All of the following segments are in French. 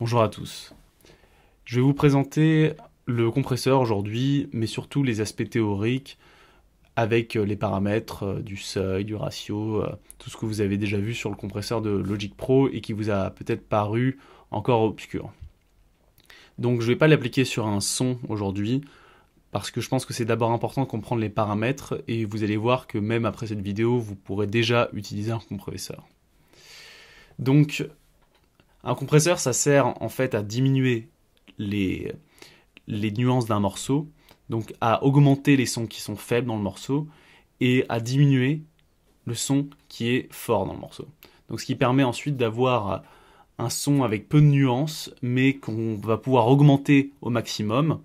Bonjour à tous. Je vais vous présenter le compresseur aujourd'hui, mais surtout les aspects théoriques avec euh, les paramètres euh, du seuil, du ratio, euh, tout ce que vous avez déjà vu sur le compresseur de Logic Pro et qui vous a peut-être paru encore obscur. Donc je ne vais pas l'appliquer sur un son aujourd'hui, parce que je pense que c'est d'abord important de comprendre les paramètres, et vous allez voir que même après cette vidéo, vous pourrez déjà utiliser un compresseur. Donc un compresseur, ça sert en fait à diminuer les, les nuances d'un morceau, donc à augmenter les sons qui sont faibles dans le morceau et à diminuer le son qui est fort dans le morceau. Donc ce qui permet ensuite d'avoir un son avec peu de nuances, mais qu'on va pouvoir augmenter au maximum,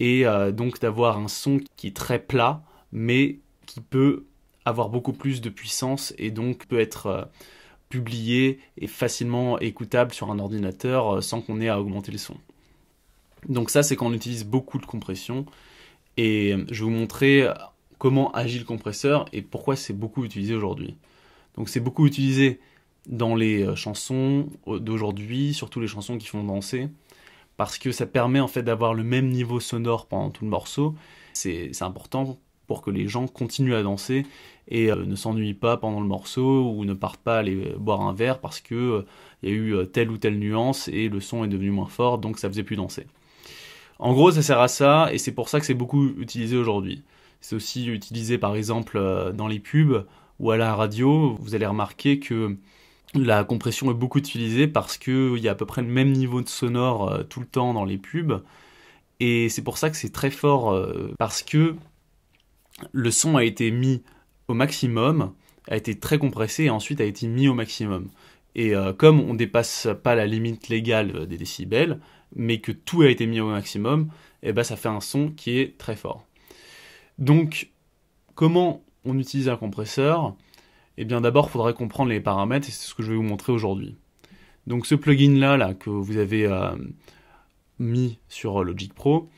et euh, donc d'avoir un son qui est très plat, mais qui peut avoir beaucoup plus de puissance et donc peut être euh, publié et facilement écoutable sur un ordinateur euh, sans qu'on ait à augmenter le son. Donc ça, c'est quand on utilise beaucoup de compression. Et euh, je vais vous montrer euh, comment agit le compresseur et pourquoi c'est beaucoup utilisé aujourd'hui. Donc c'est beaucoup utilisé dans les chansons d'aujourd'hui, surtout les chansons qui font danser, parce que ça permet en fait d'avoir le même niveau sonore pendant tout le morceau. C'est important pour que les gens continuent à danser et euh, ne s'ennuient pas pendant le morceau ou ne partent pas aller euh, boire un verre parce que euh, il y a eu telle ou telle nuance et le son est devenu moins fort donc ça faisait plus danser. En gros, ça sert à ça et c'est pour ça que c'est beaucoup utilisé aujourd'hui. C'est aussi utilisé par exemple dans les pubs ou à la radio. Vous allez remarquer que la compression est beaucoup utilisée parce qu'il y a à peu près le même niveau de sonore tout le temps dans les pubs. Et c'est pour ça que c'est très fort, parce que le son a été mis au maximum, a été très compressé et ensuite a été mis au maximum. Et euh, comme on dépasse pas la limite légale euh, des décibels, mais que tout a été mis au maximum, eh ben ça fait un son qui est très fort. Donc, comment on utilise un compresseur Eh bien, d'abord, il faudrait comprendre les paramètres, et c'est ce que je vais vous montrer aujourd'hui. Donc, ce plugin-là, que vous avez euh, mis sur Logic Pro,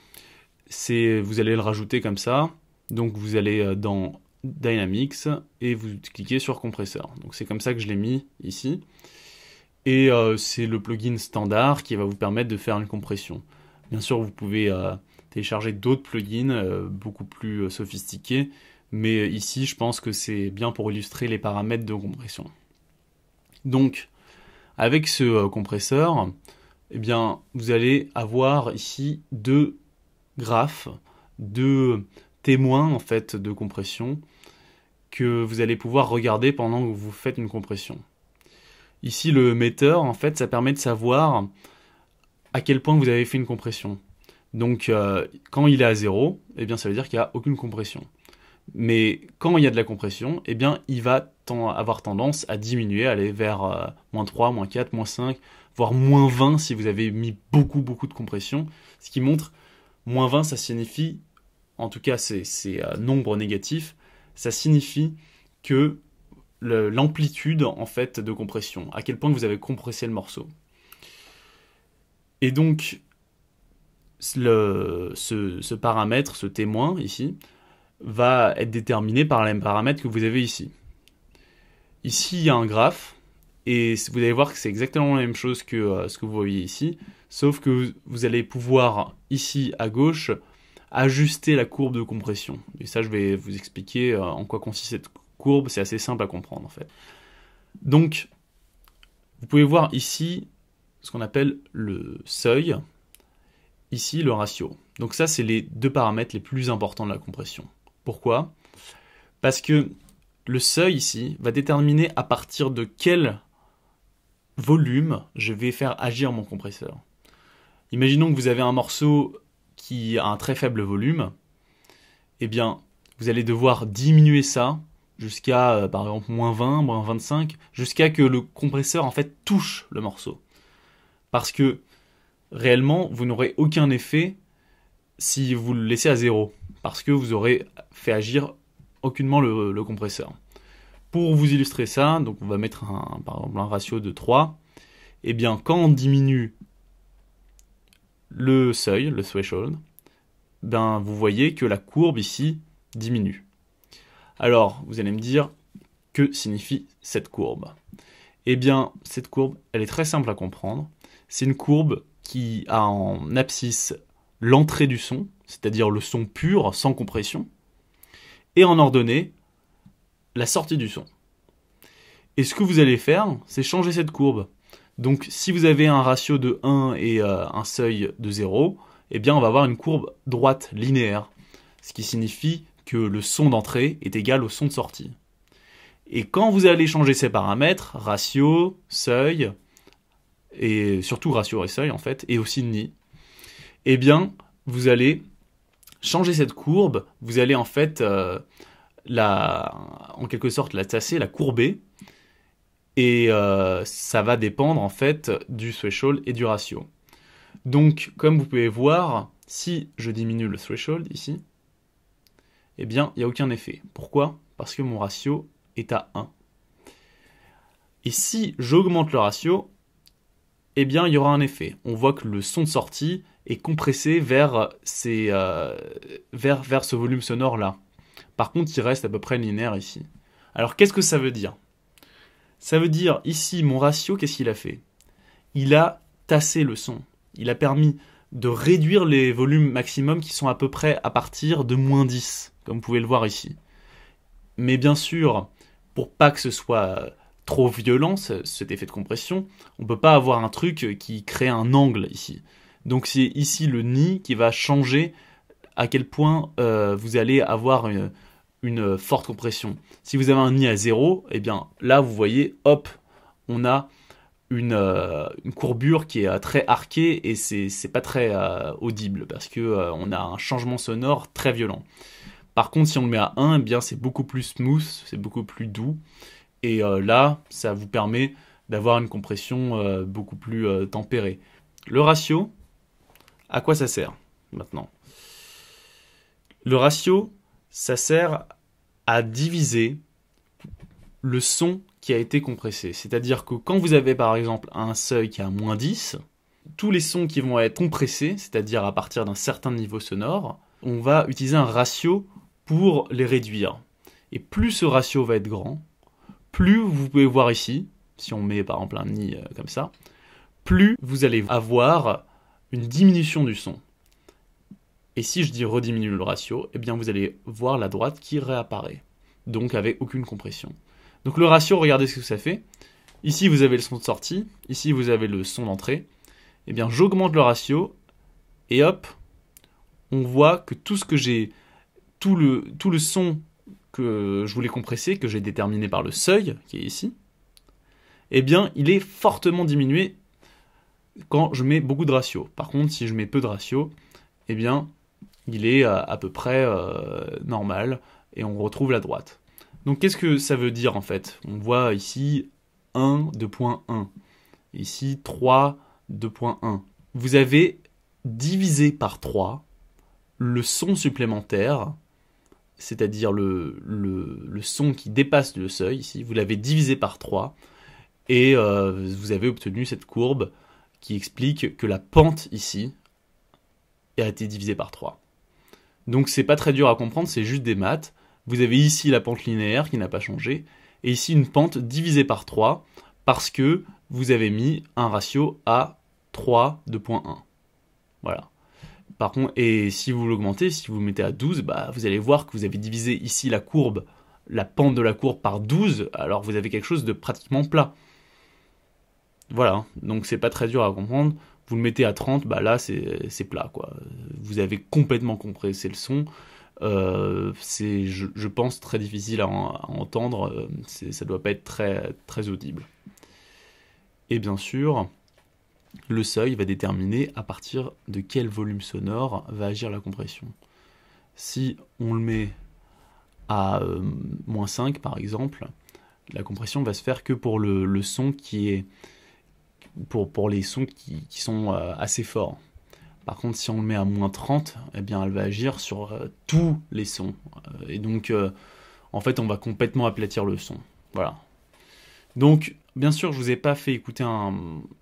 c'est vous allez le rajouter comme ça, donc vous allez euh, dans Dynamics et vous cliquez sur compresseur. Donc c'est comme ça que je l'ai mis ici. Et euh, c'est le plugin standard qui va vous permettre de faire une compression. Bien sûr, vous pouvez euh, télécharger d'autres plugins beaucoup plus sophistiqués, mais ici, je pense que c'est bien pour illustrer les paramètres de compression. Donc, avec ce compresseur, eh bien, vous allez avoir ici deux graphes, deux témoin en fait de compression que vous allez pouvoir regarder pendant que vous faites une compression. Ici, le metteur, en fait, ça permet de savoir à quel point vous avez fait une compression. Donc, euh, quand il est à zéro, eh bien, ça veut dire qu'il n'y a aucune compression. Mais quand il y a de la compression, eh bien, il va avoir tendance à diminuer, aller vers euh, moins 3, moins 4, moins 5, voire moins 20 si vous avez mis beaucoup, beaucoup de compression. Ce qui montre, moins 20, ça signifie en tout cas c'est un euh, nombres négatifs, ça signifie que l'amplitude en fait de compression, à quel point vous avez compressé le morceau. Et donc ce, paramètre, ce témoin ici, va être déterminé par les paramètres que vous avez ici. Ici, il y a un graphe, et vous allez voir que c'est exactement la même chose que euh, ce que vous voyez ici, sauf que vous allez pouvoir, ici à gauche, ajuster la courbe de compression. Et ça, je vais vous expliquer euh, en quoi consiste cette courbe, c'est assez simple à comprendre en fait. Donc, vous pouvez voir ici ce qu'on appelle le seuil, ici le ratio. Donc ça, c'est les deux paramètres les plus importants de la compression. Pourquoi Parce que le seuil ici va déterminer à partir de quel volume je vais faire agir mon compresseur. Imaginons que vous avez un morceau qui a un très faible volume, eh bien, vous allez devoir diminuer ça jusqu'à, euh, par exemple, moins 20, moins 25, jusqu'à que le compresseur, en fait, touche le morceau. Parce que, réellement, vous n'aurez aucun effet si vous le laissez à zéro, parce que vous aurez fait agir aucunement le, compresseur. Pour vous illustrer ça, donc on va mettre un, par un ratio de 3, et eh bien quand on diminue le seuil, le threshold, ben vous voyez que la courbe ici diminue. Alors, vous allez me dire, que signifie cette courbe Eh bien, cette courbe, elle est très simple à comprendre. C'est une courbe qui a en abscisse l'entrée du son, c'est-à-dire le son pur, sans compression, et en ordonnée, la sortie du son. Et ce que vous allez faire, c'est changer cette courbe. Donc si vous avez un ratio de 1 et euh, un seuil de 0, eh bien on va avoir une courbe droite linéaire, ce qui signifie que le son d'entrée est égal au son de sortie. Et quand vous allez changer ces paramètres, ratio, seuil, et surtout ratio et seuil en fait, et aussi ni, eh bien vous allez changer cette courbe, vous allez en fait euh, la, en quelque sorte la tasser, la courber, et euh, ça va dépendre en fait du threshold et du ratio. Donc comme vous pouvez voir, si je diminue le threshold ici, eh bien il n'y a aucun effet. Pourquoi Parce que mon ratio est à 1. Et si j'augmente le ratio, eh bien il y aura un effet. On voit que le son de sortie est compressé vers euh, ce volume sonore là. Par contre, il reste à peu près linéaire ici. Alors qu'est-ce que ça veut dire ça veut dire, ici, mon ratio, qu'est-ce qu'il a fait Il a tassé le son. Il a permis de réduire les volumes maximums qui sont à peu près à partir de moins 10, comme vous pouvez le voir ici. Mais bien sûr, pour pas que ce soit trop violent, cet effet de compression, on peut pas avoir un truc qui crée un angle ici. Donc c'est ici le nid qui va changer à quel point euh, vous allez avoir une, euh, une euh, forte compression. Si vous avez un nid à 0, et eh bien là vous voyez, hop, on a une, euh, courbure qui est euh, très arquée et c'est pas très audible parce que on a un changement sonore très violent. Par contre, si on le met à 1, eh bien c'est beaucoup plus smooth, c'est beaucoup plus doux et là ça vous permet d'avoir une compression beaucoup plus tempérée. Le ratio, à quoi ça sert maintenant Le ratio, ça sert à diviser le son qui a été compressé. C'est-à-dire que quand vous avez par exemple un seuil qui est à moins 10, tous les sons qui vont être compressés, c'est-à-dire à partir d'un certain niveau sonore, on va utiliser un ratio pour les réduire. Et plus ce ratio va être grand, plus vous pouvez voir ici, si on met par exemple un nid euh, comme ça, plus vous allez avoir une diminution du son. Et si je dis rediminue le ratio, eh bien vous allez voir la droite qui réapparaît, donc avec aucune compression. Donc le ratio, regardez ce que ça fait. Ici, vous avez le son de sortie, ici, vous avez le son d'entrée. Eh bien, j'augmente le ratio, et hop, on voit que tout ce que j'ai, tout le, tout le son que je voulais compresser, que j'ai déterminé par le seuil, qui est ici, eh bien, il est fortement diminué quand je mets beaucoup de ratio. Par contre, si je mets peu de ratio, eh bien, il est euh, à peu près euh, normal, et on retrouve la droite. Donc qu'est-ce que ça veut dire en fait On voit ici 1, 2.1, ici 3, 2.1. Vous avez divisé par 3 le son supplémentaire, c'est-à-dire le, son qui dépasse le seuil ici, vous l'avez divisé par 3, et euh, vous avez obtenu cette courbe qui explique que la pente ici a été divisée par 3. Donc c'est pas très dur à comprendre, c'est juste des maths. Vous avez ici la pente linéaire qui n'a pas changé, et ici une pente divisée par 3, parce que vous avez mis un ratio à 3 de 1. Voilà. Par contre, et si vous l'augmentez, si vous, mettez à 12, bah, vous allez voir que vous avez divisé ici la courbe, la pente de la courbe par 12, alors vous avez quelque chose de pratiquement plat. Voilà, donc c'est pas très dur à comprendre. Vous le mettez à 30, bah là c'est plat quoi. Vous avez complètement compressé le son. Euh, c'est, je, pense, très difficile à, entendre. ça doit pas être très, audible. Et bien sûr, le seuil va déterminer à partir de quel volume sonore va agir la compression. Si on le met à euh, moins 5 par exemple, la compression va se faire que pour le son qui est pour, les sons qui, sont euh, assez forts. Par contre, si on le met à moins 30, eh bien, elle va agir sur euh, tous les sons. Euh, et donc, en fait, on va complètement aplatir le son. Voilà. Donc, bien sûr, je vous ai pas fait écouter un,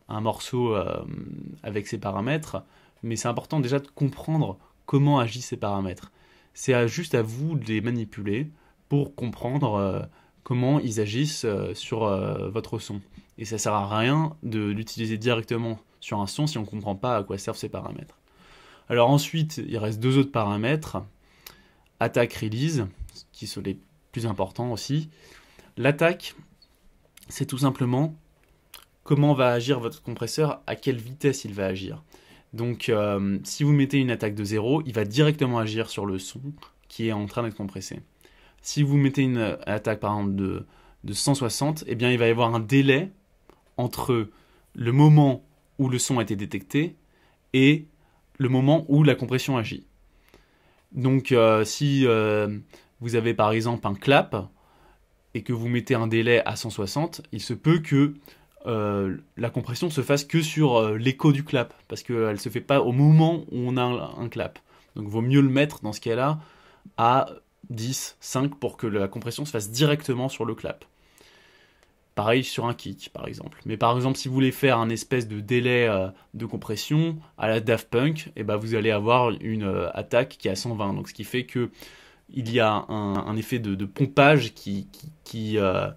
un morceau avec ces paramètres, mais c'est important déjà de comprendre comment agissent ces paramètres. C'est juste à vous de les manipuler pour comprendre comment ils agissent euh, sur euh, votre son. Et ça sert à rien de l'utiliser directement sur un son si on ne comprend pas à quoi servent ces paramètres. Alors ensuite, il reste deux autres paramètres, attaque, release, qui sont les plus importants aussi. L'attaque, c'est tout simplement comment va agir votre compresseur, à quelle vitesse il va agir. Donc euh, si vous mettez une attaque de zéro, il va directement agir sur le son qui est en train d'être compressé si vous mettez une attaque par exemple de, 160, eh bien il va y avoir un délai entre le moment où le son a été détecté et le moment où la compression agit. Donc euh, si euh, vous avez par exemple un clap et que vous mettez un délai à 160, il se peut que euh, la compression se fasse que sur l'écho du clap, parce qu'elle ne se fait pas au moment où on a un, clap. Donc il vaut mieux le mettre dans ce cas-là à 10, 5 pour que la compression se fasse directement sur le clap. Pareil sur un kick, par exemple. Mais par exemple, si vous voulez faire un espèce de délai euh, de compression à la Daft Punk, eh ben vous allez avoir une euh, attaque qui est à 120. Donc, ce qui fait que il y a un, effet de, pompage euh,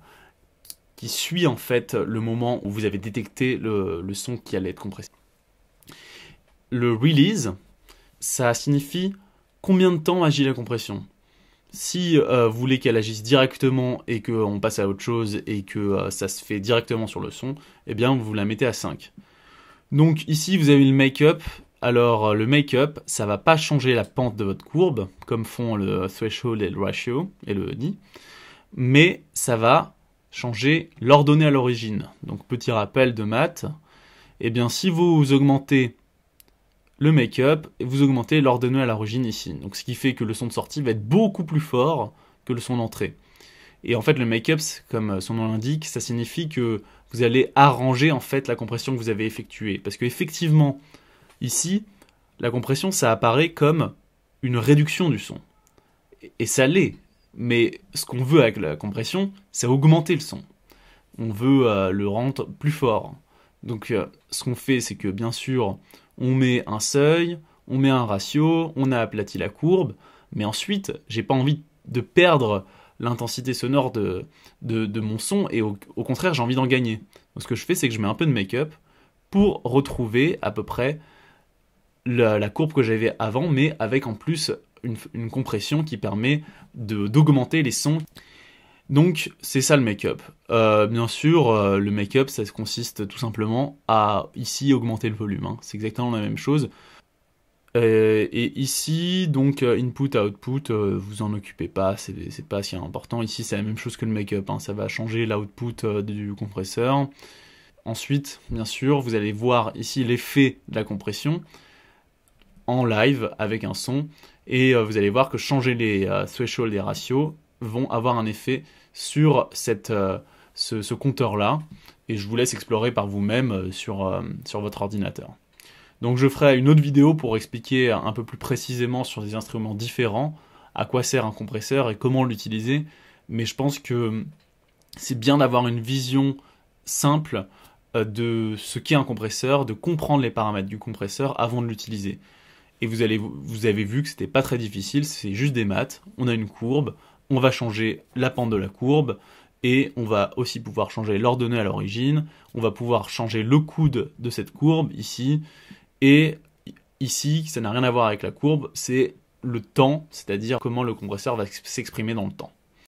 qui, suit en fait le moment où vous avez détecté le son qui allait être compressé. Le release, ça signifie combien de temps agit la compression si euh, vous voulez qu'elle agisse directement et qu'on passe à autre chose et que euh, ça se fait directement sur le son, eh bien vous la mettez à 5. Donc ici vous avez le make-up. Alors euh, le make-up, ça va pas changer la pente de votre courbe, comme font le threshold et le ratio et le ni, mais ça va changer l'ordonnée à l'origine. Donc petit rappel de maths, eh bien si vous augmentez le make-up, vous augmentez l'ordonnée à l'origine ici. Donc ce qui fait que le son de sortie va être beaucoup plus fort que le son d'entrée. Et en fait, le make-up, comme euh, son nom l'indique, ça signifie que vous allez arranger en fait la compression que vous avez effectuée. Parce qu'effectivement, ici, la compression, ça apparaît comme une réduction du son. Et ça l'est. Mais ce qu'on veut avec la compression, c'est augmenter le son. On veut euh, le rendre plus fort. Donc euh, ce qu'on fait, c'est que bien sûr, on met un seuil, on met un ratio, on a aplati la courbe, mais ensuite, j'ai pas envie de perdre l'intensité sonore de, de, mon son et au, contraire, j'ai envie d'en gagner. Donc, ce que je fais, c'est que je mets un peu de make-up pour retrouver à peu près la, courbe que j'avais avant, mais avec en plus une compression qui permet d'augmenter les sons. Donc c'est ça le make-up. Euh, bien sûr, euh, le make-up, ça consiste tout simplement à ici augmenter le volume. Hein. C'est exactement la même chose. Euh, et ici, donc input à output, vous en occupez pas, c'est pas si important. Ici, c'est la même chose que le make-up. Hein. Ça va changer l'output du compresseur. Ensuite, bien sûr, vous allez voir ici l'effet de la compression en live avec un son. Et vous allez voir que changer les thresholds et ratios vont avoir un effet sur euh, ce, compteur-là, et je vous laisse explorer par vous-même euh, sur, euh, sur votre ordinateur. Donc je ferai une autre vidéo pour expliquer un peu plus précisément sur des instruments différents à quoi sert un compresseur et comment l'utiliser, mais je pense que c'est bien d'avoir une vision simple de ce qu'est un compresseur, de comprendre les paramètres du compresseur avant de l'utiliser. Et vous, vous avez vu que c'était pas très difficile, c'est juste des maths, on a une courbe, on va changer la pente de la courbe et on va aussi pouvoir changer l'ordonnée à l'origine, on va pouvoir changer le coude de cette courbe ici, et ici, ça n'a rien à voir avec la courbe, c'est le temps, c'est-à-dire comment le compresseur va s'exprimer dans le temps.